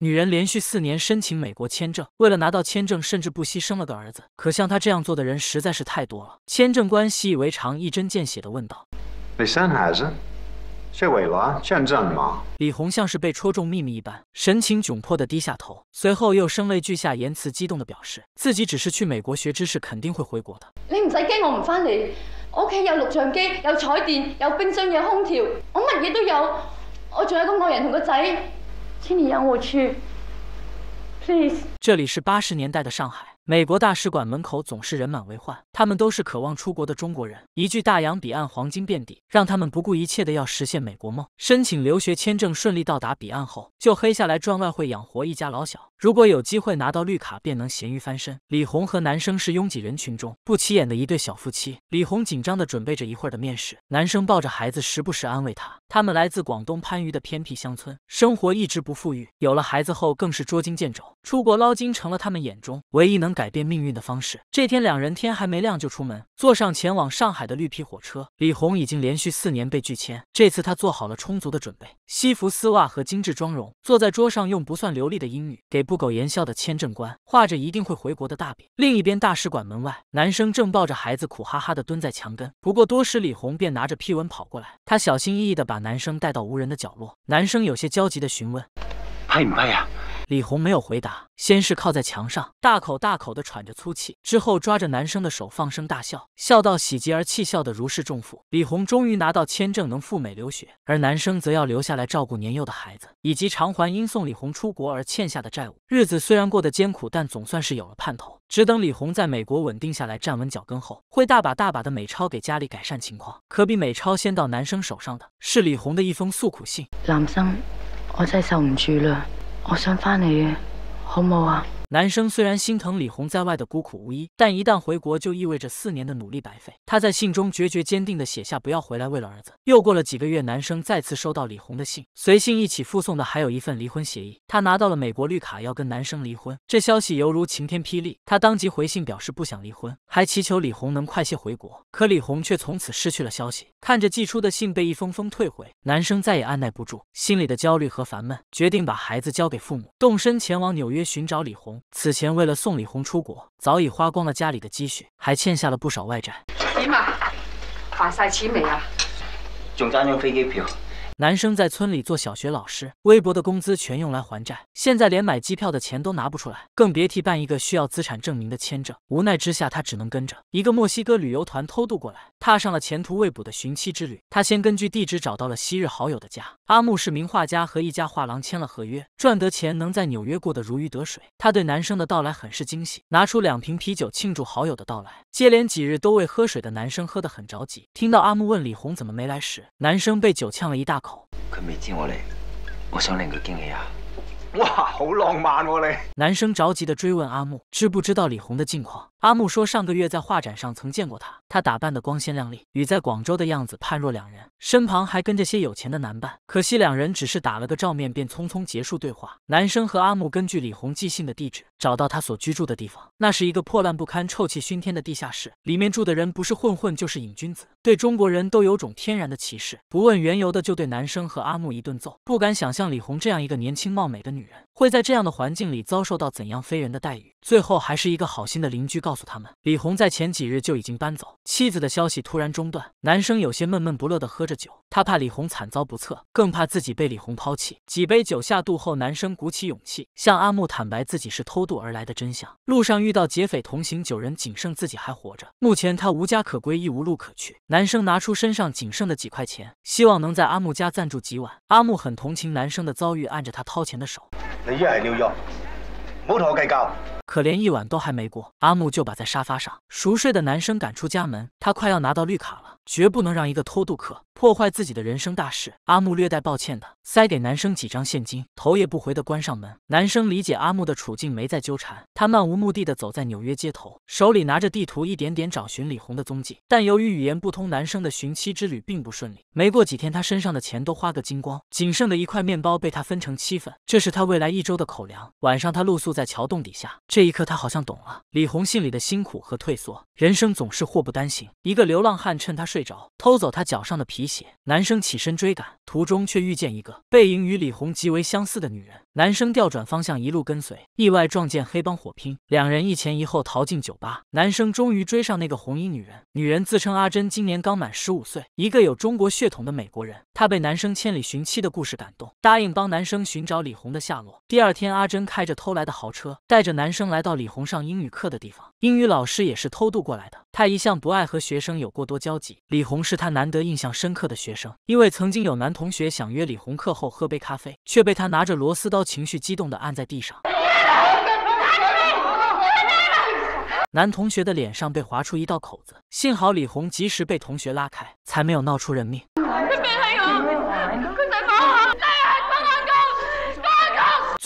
女人连续四年申请美国签证，为了拿到签证，甚至不惜生了个儿子。可像她这样做的人实在是太多了，签证官习以为常，一针见血地问道：“你生孩子是为了签证吗？”李红像是被戳中秘密一般，神情窘迫地低下头，随后又声泪俱下、言辞激动地表示，自己只是去美国学知识，肯定会回国的。你唔使惊我唔翻嚟，我屋企有录像机，有彩电，有冰箱，有空调，我乜嘢都有，我仲有个爱人同个仔。请你让我去，please。这里是八十年代的上海，美国大使馆门口总是人满为患，他们都是渴望出国的中国人。一句“大洋彼岸，黄金遍地”，让他们不顾一切的要实现美国梦。申请留学签证，顺利到达彼岸后，就黑下来赚外汇养活一家老小。如果有机会拿到绿卡，便能咸鱼翻身。李红和男生是拥挤人群中不起眼的一对小夫妻。李红紧张的准备着一会儿的面试，男生抱着孩子，时不时安慰他。他们来自广东番禺的偏僻乡村，生活一直不富裕。有了孩子后，更是捉襟见肘。出国捞金成了他们眼中唯一能改变命运的方式。这天，两人天还没亮就出门，坐上前往上海的绿皮火车。李红已经连续四年被拒签，这次他做好了充足的准备，西服、丝袜和精致妆容，坐在桌上用不算流利的英语给不苟言笑的签证官画着一定会回国的大饼。另一边，大使馆门外，男生正抱着孩子苦哈哈的蹲在墙根。不过多时，李红便拿着批文跑过来，他小心翼翼的把。把男生带到无人的角落，男生有些焦急的询问：“拍不拍呀？”李红没有回答，先是靠在墙上，大口大口的喘着粗气，之后抓着男生的手放声大笑，笑到喜极而泣，笑得如释重负。李红终于拿到签证，能赴美留学，而男生则要留下来照顾年幼的孩子，以及偿还因送李红出国而欠下的债务。日子虽然过得艰苦，但总算是有了盼头。只等李红在美国稳定下来，站稳脚跟后，会大把大把的美钞给家里改善情况。可比美钞先到男生手上的是李红的一封诉苦信：“男生，我真受不住了。”我想翻嚟好唔好啊？男生虽然心疼李红在外的孤苦无依，但一旦回国就意味着四年的努力白费。他在信中决绝坚定地写下：“不要回来，为了儿子。”又过了几个月，男生再次收到李红的信，随信一起附送的还有一份离婚协议。他拿到了美国绿卡，要跟男生离婚。这消息犹如晴天霹雳，他当即回信表示不想离婚，还祈求李红能快些回国。可李红却从此失去了消息。看着寄出的信被一封封退回，男生再也按耐不住，心里的焦虑和烦闷，决定把孩子交给父母，动身前往纽约寻找李红。此前为了送李红出国，早已花光了家里的积蓄，还欠下了不少外债。钱嘛，还晒钱未啊？仲争张飞机票。男生在村里做小学老师，微薄的工资全用来还债，现在连买机票的钱都拿不出来，更别提办一个需要资产证明的签证。无奈之下，他只能跟着一个墨西哥旅游团偷渡过来，踏上了前途未卜的寻妻之旅。他先根据地址找到了昔日好友的家。阿木是名画家，和一家画廊签了合约，赚得钱能在纽约过得如鱼得水。他对男生的到来很是惊喜，拿出两瓶啤酒庆祝好友的到来。接连几日都未喝水的男生喝得很着急，听到阿木问李红怎么没来时，男生被酒呛了一大口。佢未知我嚟，我想令佢惊喜啊！哇，好浪漫喎你！男生着急地追问阿木，知不知道李红的近况？阿木说上个月在画展上曾见过他，她打扮的光鲜亮丽，与在广州的样子判若两人，身旁还跟着些有钱的男伴。可惜两人只是打了个照面，便匆匆结束对话。男生和阿木根据李红寄信的地址找到他所居住的地方，那是一个破烂不堪、臭气熏天的地下室，里面住的人不是混混就是瘾君子，对中国人都有种天然的歧视，不问缘由的就对男生和阿木一顿揍。不敢想象李红这样一个年轻貌美的女人。会在这样的环境里遭受到怎样非人的待遇？最后还是一个好心的邻居告诉他们，李红在前几日就已经搬走。妻子的消息突然中断，男生有些闷闷不乐地喝着酒。他怕李红惨遭不测，更怕自己被李红抛弃。几杯酒下肚后，男生鼓起勇气向阿木坦白自己是偷渡而来的真相。路上遇到劫匪，同行九人仅剩自己还活着。目前他无家可归，亦无路可去。男生拿出身上仅剩的几块钱，希望能在阿木家暂住几晚。阿木很同情男生的遭遇，按着他掏钱的手。你一系纽约，唔好同我计较。可怜一晚都还没过，阿木就把在沙发上熟睡的男生赶出家门。他快要拿到绿卡了。绝不能让一个偷渡客破坏自己的人生大事。阿木略带抱歉的塞给男生几张现金，头也不回的关上门。男生理解阿木的处境，没再纠缠。他漫无目的的走在纽约街头，手里拿着地图，一点点找寻李红的踪迹。但由于语言不通，男生的寻妻之旅并不顺利。没过几天，他身上的钱都花个精光，仅剩的一块面包被他分成七份，这是他未来一周的口粮。晚上，他露宿在桥洞底下。这一刻，他好像懂了李红信里的辛苦和退缩。人生总是祸不单行。一个流浪汉趁他睡着，偷走他脚上的皮鞋。男生起身追赶，途中却遇见一个背影与李红极为相似的女人。男生调转方向，一路跟随，意外撞见黑帮火拼，两人一前一后逃进酒吧。男生终于追上那个红衣女人，女人自称阿珍，今年刚满十五岁，一个有中国血统的美国人。她被男生千里寻妻的故事感动，答应帮男生寻找李红的下落。第二天，阿珍开着偷来的豪车，带着男生来到李红上英语课的地方。英语老师也是偷渡过来的，他一向不爱和学生有过多交集。李红是他难得印象深刻的学生，因为曾经有男同学想约李红课后喝杯咖啡，却被他拿着螺丝刀。情绪激动地按在地上，男同学的脸上被划出一道口子，幸好李红及时被同学拉开，才没有闹出人命。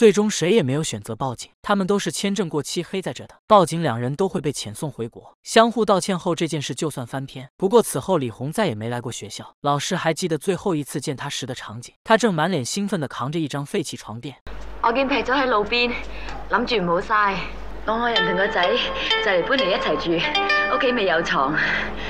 最终谁也没有选择报警，他们都是签证过期黑在这的。报警，两人都会被遣送回国。相互道歉后，这件事就算翻篇。不过此后，李红再也没来过学校。老师还记得最后一次见他时的场景，他正满脸兴奋地扛着一张废弃床垫。我见皮咗喺路边，谂住唔好晒，我爱人同个仔就嚟搬嚟一齐住。屋企未有床。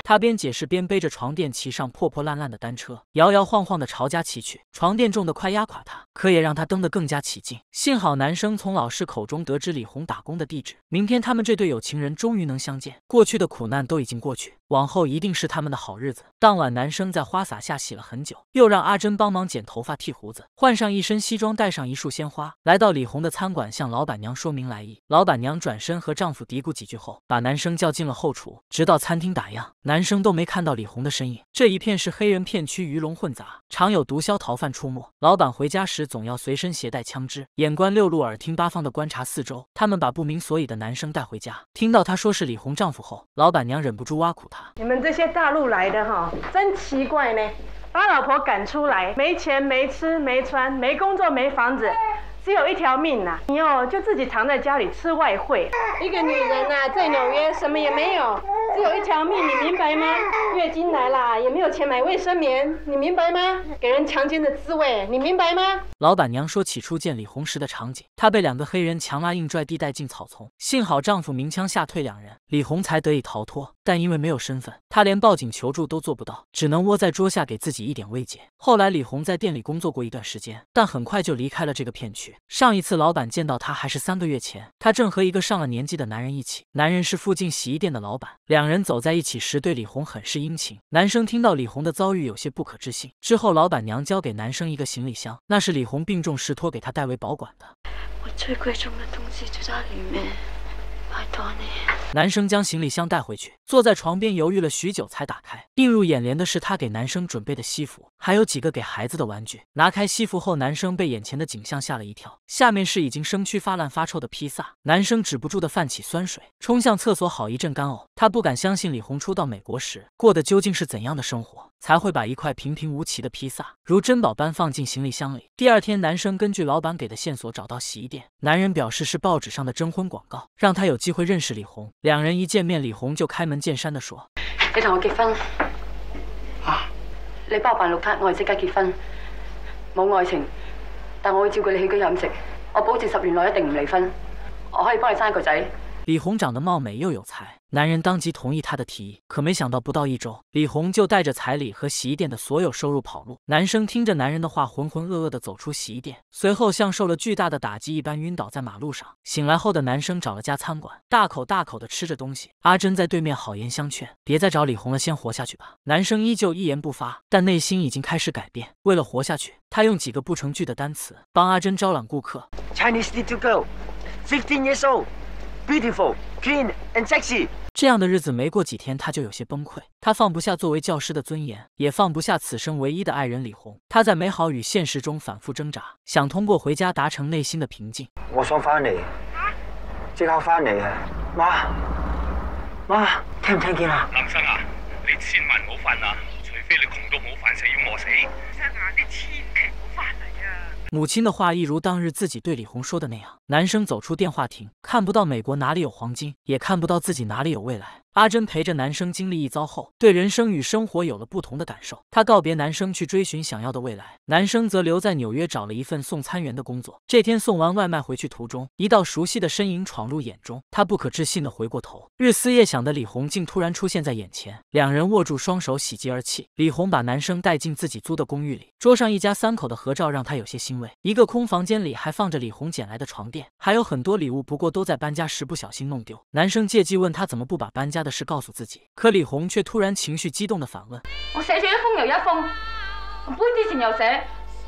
他边解释边背着床垫骑上破破烂烂的单车，摇摇晃晃的朝家骑去。床垫重的快压垮他，可也让他蹬得更加起劲。幸好男生从老师口中得知李红打工的地址，明天他们这对有情人终于能相见。过去的苦难都已经过去，往后一定是他们的好日子。当晚，男生在花洒下洗了很久，又让阿珍帮忙剪头发、剃胡子，换上一身西装，带上一束鲜花，来到李红的餐馆，向老板娘说明来意。老板娘转身和丈夫嘀咕几句后，把男生叫进了后厨。直到餐厅打烊，男生都没看到李红的身影。这一片是黑人片区，鱼龙混杂，常有毒枭逃犯出没。老板回家时总要随身携带枪支，眼观六路，耳听八方的观察四周。他们把不明所以的男生带回家，听到他说是李红丈夫后，老板娘忍不住挖苦他：“你们这些大陆来的哈，真奇怪呢，把老婆赶出来，没钱没吃没穿，没工作没房子。”只有一条命呐，你哦就自己藏在家里吃外汇。一个女人呐，在纽约什么也没有，只有一条命，你明白吗？月经来了也没有钱买卫生棉，你明白吗？给人强奸的滋味，你明白吗？老板娘说起初见李红时的场景，她被两个黑人强拉硬拽地带进草丛，幸好丈夫鸣枪吓退两人，李红才得以逃脱。但因为没有身份，他连报警求助都做不到，只能窝在桌下给自己一点慰藉。后来，李红在店里工作过一段时间，但很快就离开了这个片区。上一次老板见到他还是三个月前，他正和一个上了年纪的男人一起，男人是附近洗衣店的老板，两人走在一起时对李红很是殷勤。男生听到李红的遭遇有些不可置信。之后，老板娘交给男生一个行李箱，那是李红病重时托给他代为保管的。我最贵重的东西就在里面，拜托你。男生将行李箱带回去。坐在床边犹豫了许久才打开，映入眼帘的是他给男生准备的西服，还有几个给孩子的玩具。拿开西服后，男生被眼前的景象吓了一跳，下面是已经生蛆发烂发臭的披萨。男生止不住的泛起酸水，冲向厕所，好一阵干呕。他不敢相信李红初到美国时过的究竟是怎样的生活，才会把一块平平无奇的披萨如珍宝般放进行李箱里。第二天，男生根据老板给的线索找到洗衣店，男人表示是报纸上的征婚广告，让他有机会认识李红。两人一见面，李红就开门。见山的说：你同我结婚啊！你帮我办绿卡，我哋即刻结婚。冇爱情，但我会照顾你起居饮食。我保证十年内一定唔离婚。我可以帮你生一个仔。李红长得貌美又有才，男人当即同意她的提议。可没想到，不到一周，李红就带着彩礼和洗衣店的所有收入跑路。男生听着男人的话，浑浑噩噩的走出洗衣店，随后像受了巨大的打击一般晕倒在马路上。醒来后的男生找了家餐馆，大口大口的吃着东西。阿珍在对面好言相劝：“别再找李红了，先活下去吧。”男生依旧一言不发，但内心已经开始改变。为了活下去，他用几个不成句的单词帮阿珍招揽顾客。Chinese need t o g o fifteen years old. Beautiful, clean, and sexy。这样的日子没过几天，他就有些崩溃。他放不下作为教师的尊严，也放不下此生唯一的爱人李红。他在美好与现实中反复挣扎，想通过回家达成内心的平静。我想翻嚟，即刻翻嚟啊！妈，妈，听唔听见啊？林生啊，你千万唔好瞓啊！除非你穷到冇饭食要饿死。林生啊，你千祈唔好翻嚟啊！母亲的话，一如当日自己对李红说的那样。男生走出电话亭，看不到美国哪里有黄金，也看不到自己哪里有未来。阿珍陪着男生经历一遭后，对人生与生活有了不同的感受。她告别男生，去追寻想要的未来。男生则留在纽约找了一份送餐员的工作。这天送完外卖回去途中，一道熟悉的身影闯入眼中，他不可置信的回过头，日思夜想的李红竟突然出现在眼前。两人握住双手，喜极而泣。李红把男生带进自己租的公寓里，桌上一家三口的合照让他有些欣慰。一个空房间里还放着李红捡来的床垫。还有很多礼物，不过都在搬家时不小心弄丢。男生借机问他怎么不把搬家的事告诉自己，可李红却突然情绪激动的反问：“我写咗一封又一封，我搬之前又写，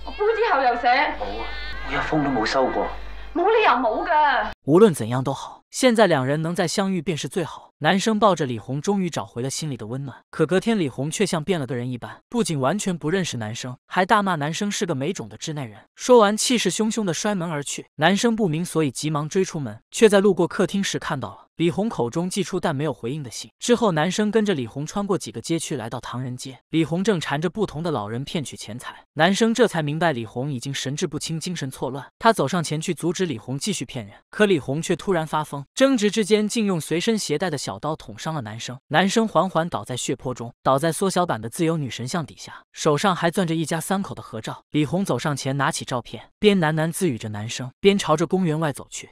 我搬之后又写，我，我一封都冇收过，冇理由冇噶。”无论怎样都好，现在两人能再相遇便是最好。男生抱着李红，终于找回了心里的温暖。可隔天，李红却像变了个人一般，不仅完全不认识男生，还大骂男生是个没种的痴呆人。说完，气势汹汹地摔门而去。男生不明，所以急忙追出门，却在路过客厅时看到了李红口中寄出但没有回应的信。之后，男生跟着李红穿过几个街区，来到唐人街。李红正缠着不同的老人骗取钱财，男生这才明白李红已经神志不清，精神错乱。他走上前去阻止李红继续骗人，可李。李红却突然发疯，争执之间竟用随身携带的小刀捅伤了男生。男生缓缓倒在血泊中，倒在缩小版的自由女神像底下，手上还攥着一家三口的合照。李红走上前，拿起照片，边喃喃自语着男生，边朝着公园外走去。